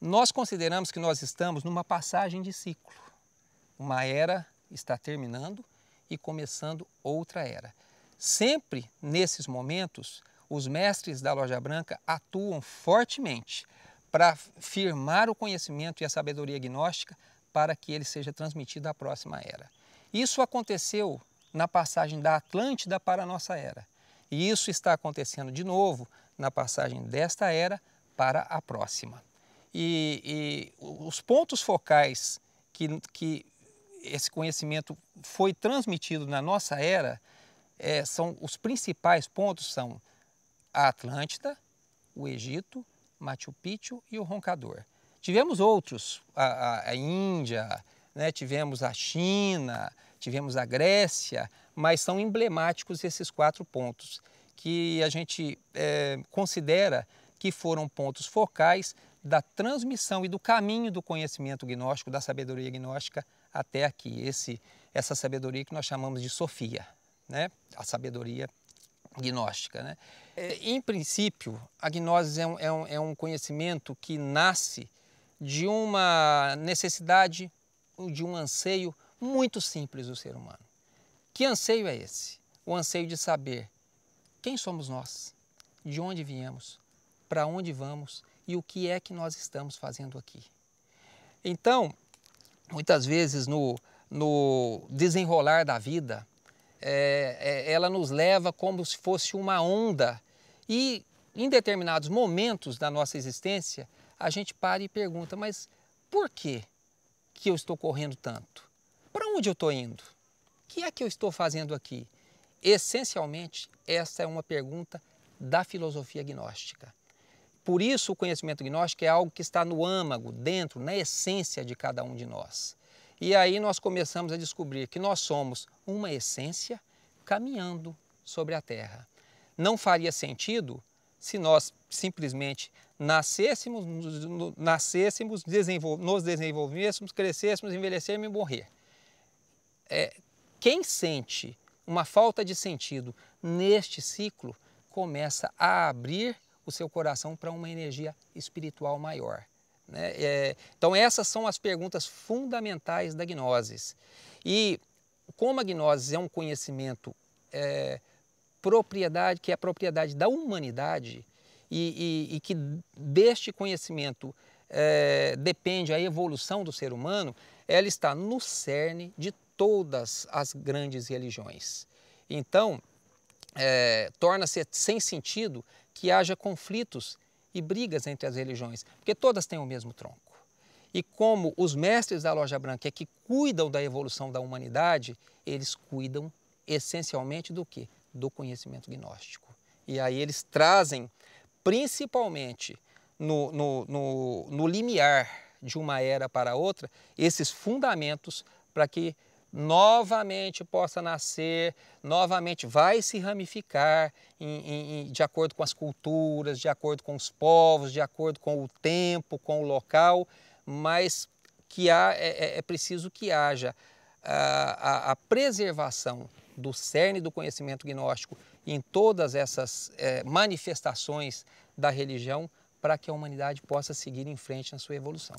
nós consideramos que nós estamos numa passagem de ciclo. Uma era está terminando e começando outra era. Sempre nesses momentos, os mestres da Loja Branca atuam fortemente para firmar o conhecimento e a sabedoria gnóstica para que ele seja transmitido à próxima era. Isso aconteceu na passagem da Atlântida para a nossa era. E isso está acontecendo de novo na passagem desta era para a próxima. E, e os pontos focais que, que esse conhecimento foi transmitido na nossa era é, são os principais pontos são a Atlântida, o Egito, Machu Picchu e o Roncador. Tivemos outros, a, a Índia, né, tivemos a China, tivemos a Grécia, mas são emblemáticos esses quatro pontos que a gente é, considera que foram pontos focais da transmissão e do caminho do conhecimento gnóstico, da sabedoria gnóstica até aqui, esse, essa sabedoria que nós chamamos de Sofia, né? a sabedoria gnóstica. Né? É, em princípio, a gnose é um, é, um, é um conhecimento que nasce de uma necessidade, de um anseio muito simples do ser humano. Que anseio é esse? O anseio de saber quem somos nós, de onde viemos, para onde vamos e o que é que nós estamos fazendo aqui. Então, muitas vezes no, no desenrolar da vida, é, é, ela nos leva como se fosse uma onda e em determinados momentos da nossa existência, a gente para e pergunta, mas por que que eu estou correndo tanto? Para onde eu estou indo? O que é que eu estou fazendo aqui? Essencialmente, essa é uma pergunta da filosofia gnóstica. Por isso, o conhecimento gnóstico é algo que está no âmago, dentro, na essência de cada um de nós. E aí nós começamos a descobrir que nós somos uma essência caminhando sobre a Terra. Não faria sentido se nós simplesmente nascêssemos, nascêssemos desenvol nos desenvolvêssemos, crescêssemos, envelhecêssemos e morrer. É, quem sente uma falta de sentido neste ciclo começa a abrir o seu coração para uma energia espiritual maior. Né? É, então, essas são as perguntas fundamentais da gnosis. E como a gnosis é um conhecimento é, propriedade que é propriedade da humanidade e, e, e que deste conhecimento é, depende a evolução do ser humano, ela está no cerne de todas as grandes religiões. Então, é, torna-se sem sentido que haja conflitos e brigas entre as religiões, porque todas têm o mesmo tronco. E como os mestres da Loja Branca é que cuidam da evolução da humanidade, eles cuidam essencialmente do que? Do conhecimento gnóstico. E aí eles trazem, principalmente no, no, no, no limiar de uma era para outra, esses fundamentos para que novamente possa nascer, novamente vai se ramificar em, em, de acordo com as culturas, de acordo com os povos, de acordo com o tempo, com o local, mas que há, é, é, é preciso que haja a, a, a, preservação do cerne do conhecimento gnóstico em todas essas é, manifestações da religião para que a humanidade possa seguir em frente na sua evolução.